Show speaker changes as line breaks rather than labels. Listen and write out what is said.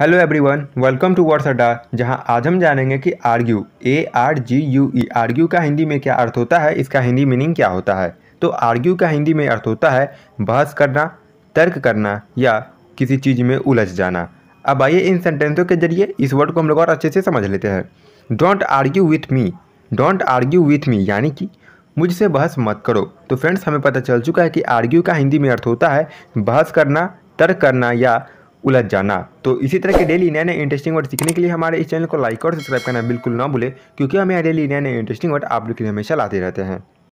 hello everyone welcome to words Adda जहां आज हम जानेंगे कि argue A R G U E argue का हिंदी में क्या अर्थ होता है इसका हिंदी मीनिंग क्या होता है तो आर्ग्यू का हिंदी में अर्थ होता है बहस करना तर्क करना या किसी चीज़ में उलझ जाना अब आइए इन सेंटेंसों के जरिए इस वर्ड को हम लोग और अच्छे से समझ लेते हैं don't argue with me don't argue with me यानी कि मुझसे बहस मत करो तो फ्रेंड्स हमें पता चल चुका है कि आर्ग्यू का हिंदी में अर्थ होता है बहस करना तर्क करना या उलझ जाना तो इसी तरह के डेली नए नए इंटरेस्टिंग वर्ड सीखने के लिए हमारे इस चैनल को लाइक और सब्सक्राइब करना बिल्कुल ना भूले क्योंकि हम यहाँ डेली नए नए इंटरेस्टिंग वर्ड आप लोग के लिए हमेशा लाते रहते हैं